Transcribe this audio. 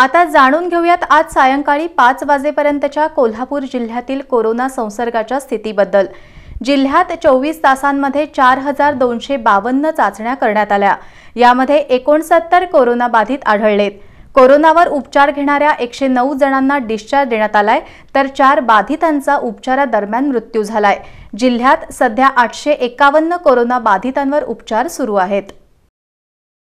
आता जाणून घेऊयात आज सायंकाळी पाच वाजेपर्यंतच्या कोल्हापूर जिल्ह्यातील कोरोना संसर्गाच्या स्थितीबद्दल जिल्ह्यात चोवीस तासांमध्ये चार हजार दोनशे बावन्न चाचण्या करण्यात आल्या यामध्ये एकोणसत्तर बाधित आढळले कोरोनावर उपचार घेणाऱ्या एकशे नऊ जणांना डिस्चार्ज देण्यात आलाय तर चार बाधितांचा उपचारादरम्यान मृत्यू झालाय जिल्ह्यात सध्या आठशे एकावन्न कोरोना बाधितांवर उपचार सुरू आहेत